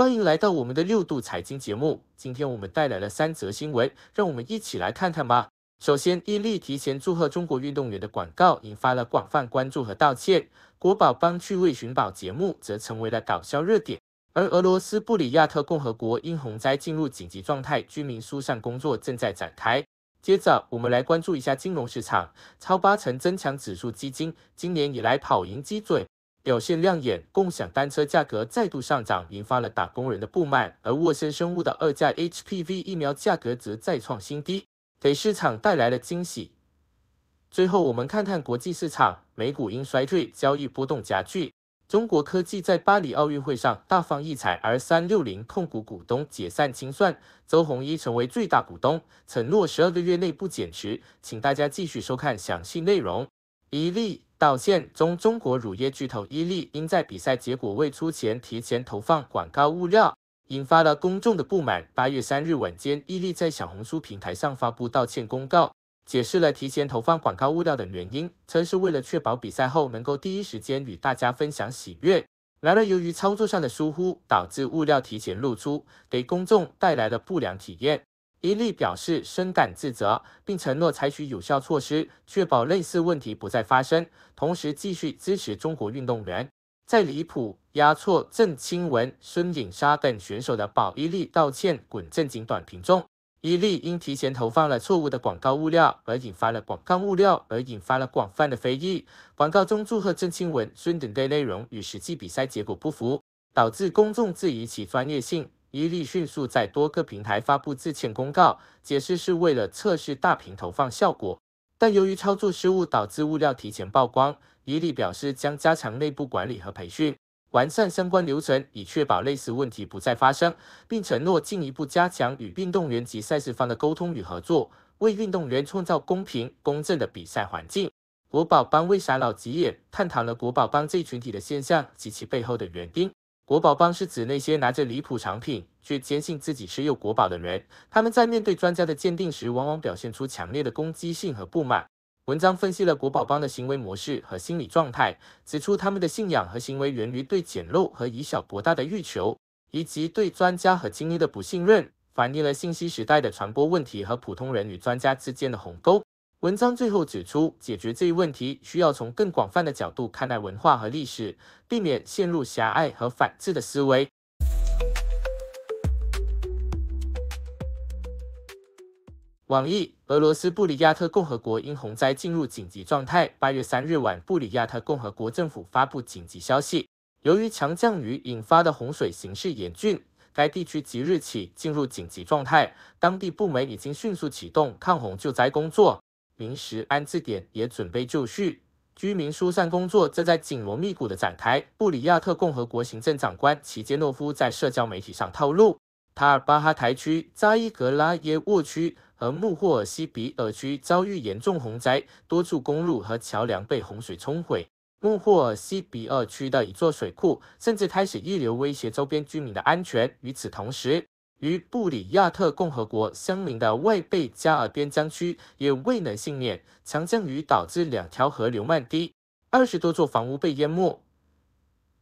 欢迎来到我们的六度财经节目，今天我们带来了三则新闻，让我们一起来看看吧。首先，伊利提前祝贺中国运动员的广告引发了广泛关注和道歉；国宝帮趣味寻宝节目则成为了搞笑热点。而俄罗斯布里亚特共和国因洪灾进入紧急状态，居民疏散工作正在展开。接着，我们来关注一下金融市场，超八成增强指数基金今年以来跑赢基准。表现亮眼，共享单车价格再度上涨，引发了打工人的不满；而沃森生物的二价 HPV 疫苗价格则再创新低，给市场带来了惊喜。最后，我们看看国际市场，美股因衰退交易波动加剧。中国科技在巴黎奥运会上大放异彩，而三六零控股股东解散清算，周鸿祎成为最大股东，承诺十二个月内不减持。请大家继续收看详细内容。一利。道歉中，中国乳业巨头伊利因在比赛结果未出前提前投放广告物料，引发了公众的不满。八月三日晚间，伊利在小红书平台上发布道歉公告，解释了提前投放广告物料的原因，称是为了确保比赛后能够第一时间与大家分享喜悦。然而，由于操作上的疏忽，导致物料提前露出，给公众带来了不良体验。伊利表示深感自责，并承诺采取有效措施，确保类似问题不再发生。同时，继续支持中国运动员。在李普、压错、郑钦文、孙颖莎等选手的保伊利道歉滚正经短评中，伊利因提前投放了错误的广告物料而引发了广告物料而引发了广泛的非议。广告中祝贺郑钦文、孙等队内容与实际比赛结果不符，导致公众质疑其专业性。伊利迅速在多个平台发布致歉公告，解释是为了测试大屏投放效果，但由于操作失误导致物料提前曝光。伊利表示将加强内部管理和培训，完善相关流程，以确保类似问题不再发生，并承诺进一步加强与运动员及赛事方的沟通与合作，为运动员创造公平公正的比赛环境。国宝帮为啥老急眼？探讨了国宝帮这一群体的现象及其背后的原因。国宝帮是指那些拿着离谱藏品却坚信自己持有国宝的人。他们在面对专家的鉴定时，往往表现出强烈的攻击性和不满。文章分析了国宝帮的行为模式和心理状态，指出他们的信仰和行为源于对简陋和以小博大的欲求，以及对专家和精英的不信任，反映了信息时代的传播问题和普通人与专家之间的鸿沟。文章最后指出，解决这一问题需要从更广泛的角度看待文化和历史，避免陷入狭隘和反智的思维。网易，俄罗斯布里亚特共和国因洪灾进入紧急状态。八月三日晚，布里亚特共和国政府发布紧急消息，由于强降雨引发的洪水形势严峻，该地区即日起进入紧急状态。当地部门已经迅速启动抗洪救灾工作。临时安置点也准备就绪，居民疏散工作正在紧锣密鼓地展开。布里亚特共和国行政长官齐杰诺夫在社交媒体上透露，塔尔巴哈台区、扎伊格拉耶沃区和穆霍尔西比尔区遭遇严重洪灾，多处公路和桥梁被洪水冲毁，穆霍尔西比尔区的一座水库甚至开始溢流，威胁周边居民的安全。与此同时，与布里亚特共和国相邻的外贝加尔边疆区也未能幸免，强降雨导致两条河流漫堤，二十多座房屋被淹没。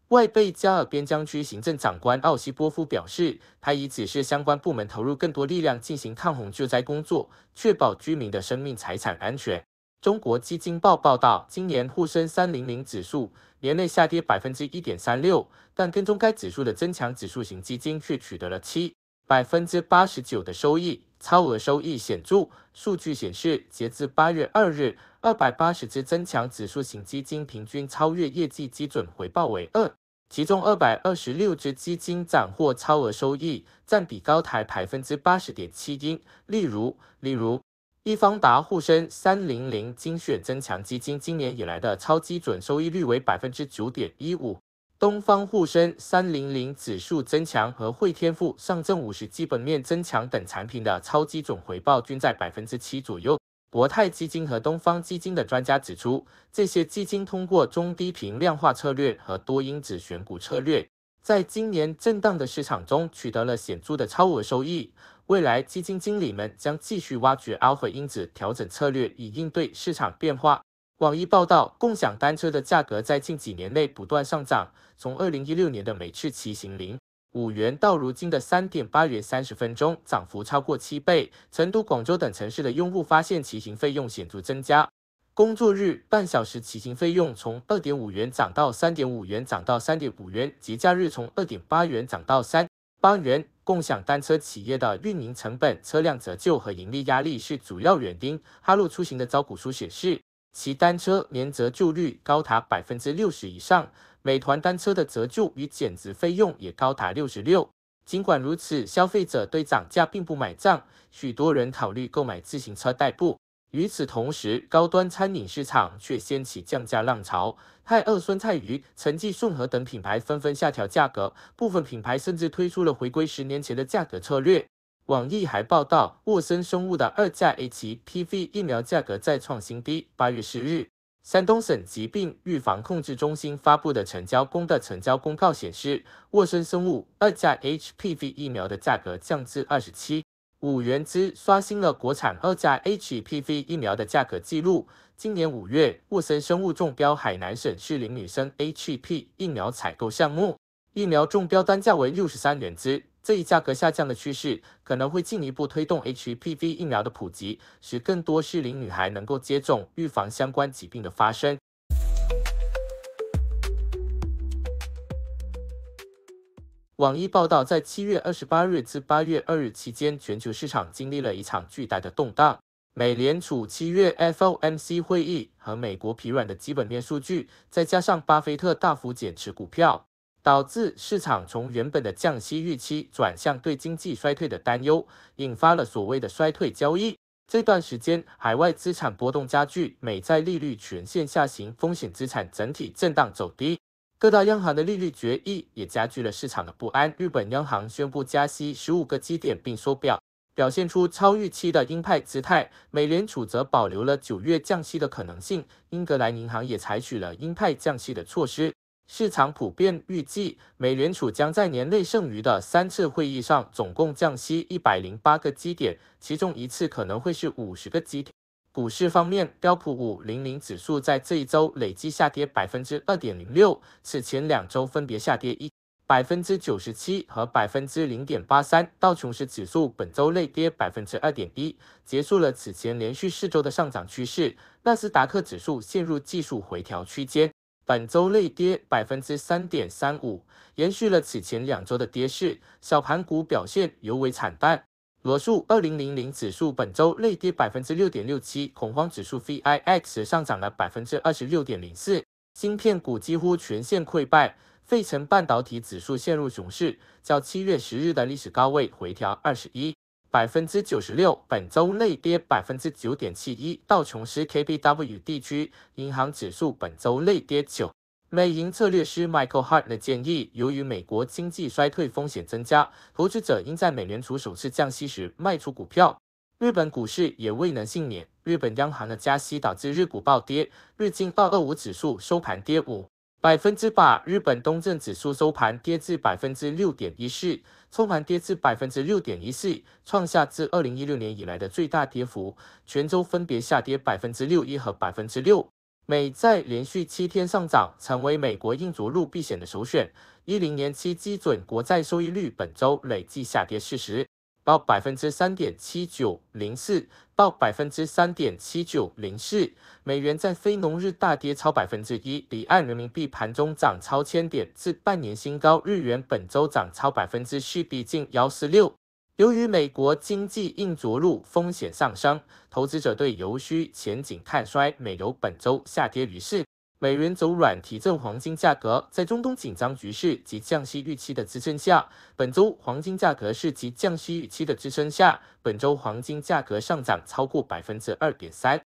外贝加尔边疆区行政长官奥西波夫表示，他已指示相关部门投入更多力量进行抗洪救灾工作，确保居民的生命财产安全。中国基金报报道，今年沪深三零零指数年内下跌百分之一点三六，但跟踪该指数的增强指数型基金却取得了七。百分之八十九的收益，超额收益显著。数据显示，截至八月二日，二百八十只增强指数型基金平均超越业绩基准回报为二，其中二百二十六只基金斩获超额收益，占比高台百分之八十点七一。例如，例如易方达沪深三零零精选增强基金今年以来的超基准收益率为百分之九点一五。东方沪深三零零指数增强和汇添富上证五十基本面增强等产品的超基准回报均在百分之七左右。博泰基金和东方基金的专家指出，这些基金通过中低频量化策略和多因子选股策略，在今年震荡的市场中取得了显著的超额收益。未来基金经理们将继续挖掘 Alpha 因子，调整策略以应对市场变化。网易报道，共享单车的价格在近几年内不断上涨。从二零一六年的每次骑行零五元，到如今的三点八元三十分钟，涨幅超过七倍。成都、广州等城市的用户发现骑行费用显著增加。工作日半小时骑行费用从二点五元涨到三点五元，涨到三点五元；节假日从二点八元涨到三八元。共享单车企业的运营成本、车辆折旧和盈利压力是主要原因。哈啰出行的招股书显示。骑单车年折旧率高达百分之六十以上，美团单车的折旧与减值费用也高达六十六。尽管如此，消费者对涨价并不买账，许多人考虑购买自行车代步。与此同时，高端餐饮市场却掀起降价浪潮，泰二、酸菜鱼、陈记顺和等品牌纷纷下调价格，部分品牌甚至推出了回归十年前的价格策略。网易还报道，沃森生物的二价 HPV 疫苗价格再创新低。八月十日，山东省疾病预防控制中心发布的成交公的成交公告显示，沃森生物二价 HPV 疫苗的价格降至二十七五元只刷新了国产二价 HPV 疫苗的价格记录。今年五月，沃森生物中标海南省适龄女生 HPV 疫苗采购项目，疫苗中标单价为六十三元支。这一价格下降的趋势可能会进一步推动 HPV 疫苗的普及，使更多适龄女孩能够接种，预防相关疾病的发生。网易报道，在七月二十八日至八月二日期间，全球市场经历了一场巨大的动荡。美联储七月 FOMC 会议和美国疲软的基本面数据，再加上巴菲特大幅减持股票。导致市场从原本的降息预期转向对经济衰退的担忧，引发了所谓的衰退交易。这段时间，海外资产波动加剧，美债利率全线下行，风险资产整体震荡走低。各大央行的利率决议也加剧了市场的不安。日本央行宣布加息十五个基点并缩表，表现出超预期的鹰派姿态；美联储则保留了九月降息的可能性。英格兰银行也采取了鹰派降息的措施。市场普遍预计，美联储将在年内剩余的三次会议上总共降息一百零八个基点，其中一次可能会是五十个基点。股市方面，标普五零零指数在这一周累计下跌百分之二点零六，此前两周分别下跌一百分之九十七和百分之零点八三。道琼斯指数本周内跌百分之二点一，结束了此前连续四周的上涨趋势。纳斯达克指数陷入技术回调区间。本周内跌百分之三点三五，延续了此前两周的跌势。小盘股表现尤为惨淡，罗素二零零零指数本周内跌百分之六点六七，恐慌指数 VIX 上涨了百分之二十六点零四。芯片股几乎全线溃败，费城半导体指数陷入熊市，较七月十日的历史高位回调二十一。百分之九十六，本周内跌百分之九点七一。道琼斯 KBW 地区银行指数本周内跌九。美银策略师 Michael h a r t 的建议，由于美国经济衰退风险增加，投资者应在美联储首次降息时卖出股票。日本股市也未能幸免，日本央行的加息导致日股暴跌，日经二二五指数收盘跌五。百分之八，日本东证指数收盘跌至百分之六点一四，收盘跌至百分之六点一四，创下自二零一六年以来的最大跌幅。全周分别下跌百分之六一和百分之六。美债连续七天上涨，成为美国硬着陆避险的首选。一零年期基准国债收益率本周累计下跌四十。报百分之三点七九零四，报百分之三点七九零四。美元在非农日大跌超百分之一，离岸人民币盘中涨超千点至半年新高。日元本周涨超百分之四，逼近幺四六。由于美国经济硬着陆风险上升，投资者对油需前景看衰，美油本周下跌于市。美元走软提振黄金价格，在中东紧张局势及降息预期的支撑下，本周黄金价格是降息预期的支撑下，本周黄金价格上涨超过百分之二点三。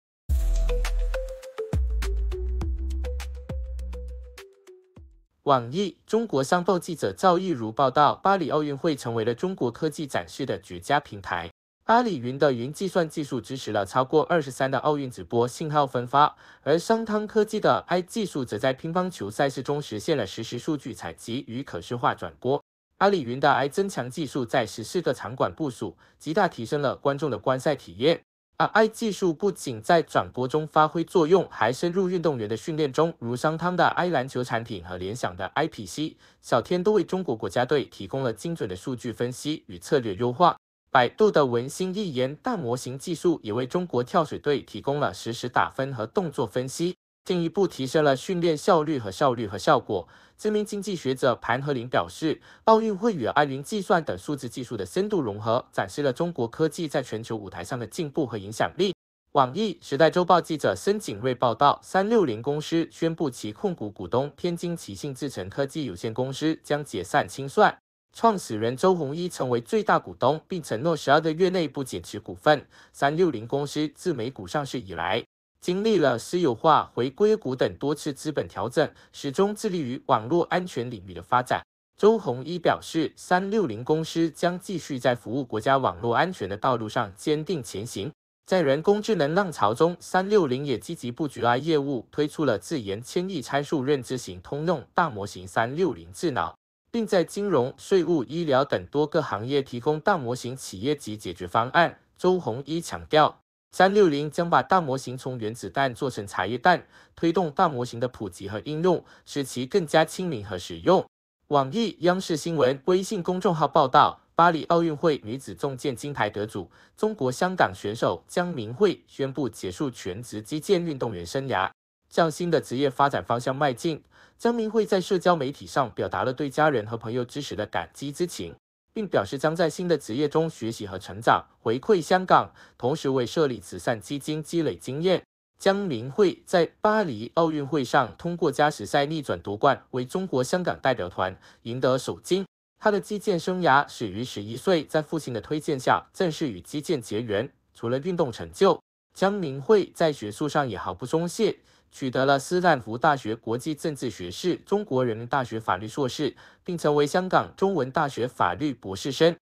网易中国商报记者赵玉如报道，巴黎奥运会成为了中国科技展示的绝佳平台。阿里云的云计算技术支持了超过二十三的奥运直播信号分发，而商汤科技的 I 技术则在乒乓球赛事中实现了实时数据采集与可视化转播。阿里云的 I 增强技术在十四个场馆部署，极大提升了观众的观赛体验。而 I 技术不仅在转播中发挥作用，还深入运动员的训练中，如商汤的 I 篮球产品和联想的 IPC 小天都为中国国家队提供了精准的数据分析与策略优化。百度的文心一言大模型技术也为中国跳水队提供了实时打分和动作分析，进一步提升了训练效率和效率和效果。知名经济学者盘和林表示，奥运会与 a 云计算等数字技术的深度融合，展示了中国科技在全球舞台上的进步和影响力。网易时代周报记者申景瑞报道，三六零公司宣布其控股股东天津奇信智诚科技有限公司将解散清算。创始人周鸿祎成为最大股东，并承诺十二个月内不减持股份。三六零公司自美股上市以来，经历了私有化、回归股等多次资本调整，始终致力于网络安全领域的发展。周鸿祎表示，三六零公司将继续在服务国家网络安全的道路上坚定前行。在人工智能浪潮中，三六零也积极布局 AI 业务，推出了自研千亿参数认知型通用大模型“三六零智脑”。并在金融、税务、医疗等多个行业提供大模型企业级解决方案。周鸿祎强调，三六零将把大模型从原子弹做成茶叶蛋，推动大模型的普及和应用，使其更加亲民和实用。网易、央视新闻微信公众号报道：巴黎奥运会女子重剑金牌得主、中国香港选手江明慧宣布结束全职击剑运动员生涯，向新的职业发展方向迈进。江明慧在社交媒体上表达了对家人和朋友支持的感激之情，并表示将在新的职业中学习和成长，回馈香港，同时为设立慈善基金积累经验。江明慧在巴黎奥运会上通过加时赛逆转夺冠，为中国香港代表团赢得首金。他的击剑生涯始于十一岁，在父亲的推荐下正式与击剑结缘。除了运动成就，江明慧在学术上也毫不松懈。取得了斯坦福大学国际政治学士、中国人民大学法律硕士，并成为香港中文大学法律博士生。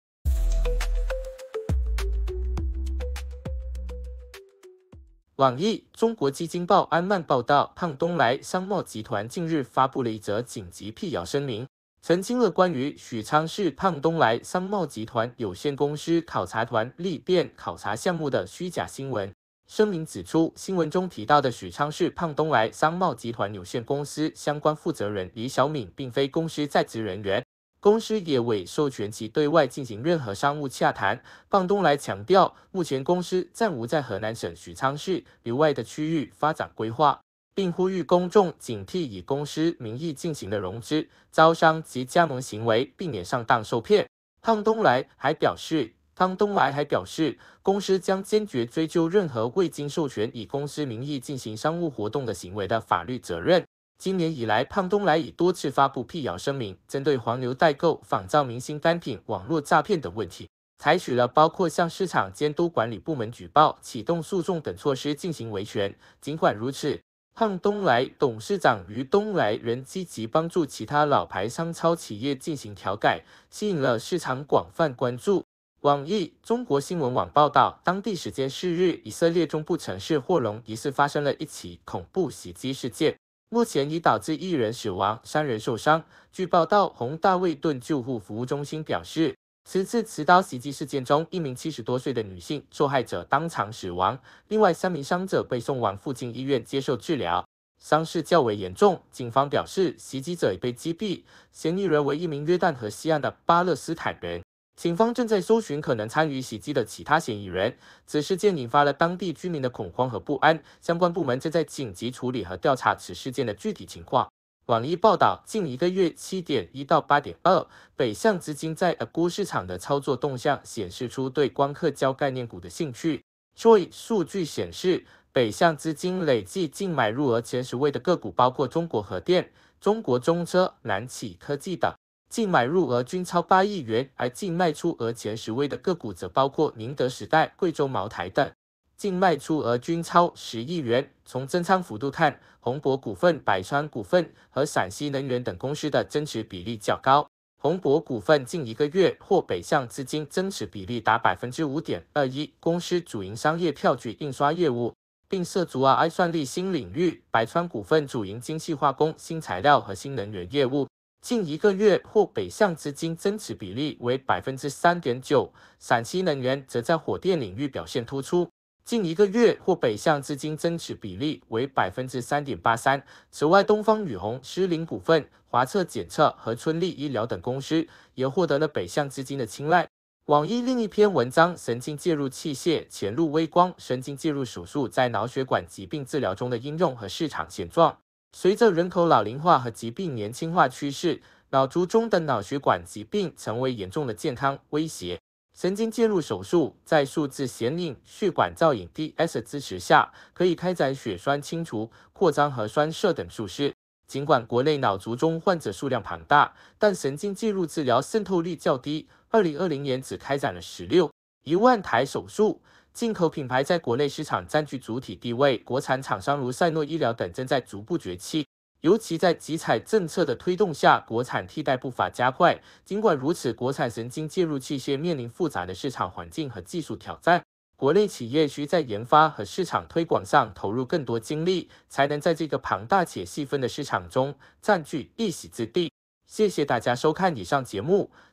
网易、中国基金报、安曼报道：胖东来商贸集团近日发布了一则紧急辟谣声明，澄清了关于许昌市胖东来商贸集团有限公司考察团历变考察项目的虚假新闻。声明指出，新闻中提到的许昌市胖东来商贸集团有限公司相关负责人李小敏，并非公司在职人员，公司也未授权其对外进行任何商务洽谈。胖东来强调，目前公司暂无在河南省许昌市以外的区域发展规划，并呼吁公众警惕以公司名义进行的融资、招商及加盟行为，避免上当受骗。胖东来还表示。胖东来还表示，公司将坚决追究任何未经授权以公司名义进行商务活动的行为的法律责任。今年以来，胖东来已多次发布辟谣声明，针对黄牛代购、仿造明星单品、网络诈骗等问题，采取了包括向市场监督管理部门举报、启动诉讼等措施进行维权。尽管如此，胖东来董事长于东来仍积极帮助其他老牌商超企业进行调改，吸引了市场广泛关注。网易中国新闻网报道，当地时间四日，以色列中部城市霍隆疑似发生了一起恐怖袭击事件，目前已导致一人死亡，三人受伤。据报道，红大卫顿救护服务中心表示，此次持刀袭击事件中，一名七十多岁的女性受害者当场死亡，另外三名伤者被送往附近医院接受治疗，伤势较为严重。警方表示，袭击者已被击毙，嫌疑人为一名约旦河西岸的巴勒斯坦人。警方正在搜寻可能参与袭击的其他嫌疑人。此事件引发了当地居民的恐慌和不安，相关部门正在紧急处理和调查此事件的具体情况。网易报道，近一个月七点一到八点二，北向资金在 A 股市场的操作动向显示出对光刻胶概念股的兴趣。j o y 数据显示，北向资金累计净买入额前十位的个股包括中国核电、中国中车、南企科技等。净买入额均超八亿元，而净卖出额前十位的个股则包括宁德时代、贵州茅台等，净卖出额均超十亿元。从增仓幅度看，宏博股份、百川股份和陕西能源等公司的增持比例较高。宏博股份近一个月获北向资金增持比例达百分之五点二一，公司主营商业票据印刷业务，并涉足 AI 算力新领域。百川股份主营精细化工、新材料和新能源业务。近一个月获北向资金增持比例为百分之三点九，陕西能源则在火电领域表现突出，近一个月获北向资金增持比例为百分之三点八三。此外，东方雨虹、西林股份、华策检测和春立医疗等公司也获得了北向资金的青睐。网易另一篇文章：神经介入器械潜入微光，神经介入手术在脑血管疾病治疗中的应用和市场现状。随着人口老龄化和疾病年轻化趋势，脑卒中的脑血管疾病成为严重的健康威胁。神经介入手术在数字显影、血管造影 d s 支持下，可以开展血栓清除、扩张和栓塞等术式。尽管国内脑卒中患者数量庞大，但神经介入治疗渗透率较低，2020年只开展了1 6一万台手术。进口品牌在国内市场占据主体地位，国产厂商如赛诺医疗等正在逐步崛起。尤其在集采政策的推动下，国产替代步伐加快。尽管如此，国产神经介入器械面临复杂的市场环境和技术挑战，国内企业需在研发和市场推广上投入更多精力，才能在这个庞大且细分的市场中占据一席之地。谢谢大家收看以上节目。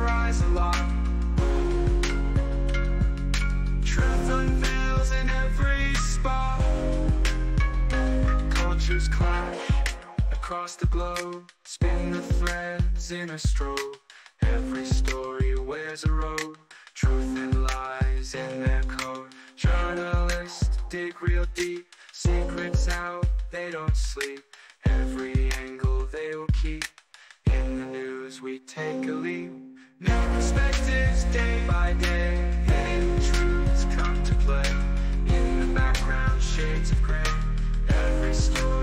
Rise along, Truth unveils in every spot Cultures clash across the globe Spin the threads in a stroke Every story wears a road Truth and lies in their code Journalists dig real deep Secrets out, they don't sleep Every angle they will keep In the news we take a leap perspectives day by day. Hidden truths come to play in the background, shades of gray. Every story.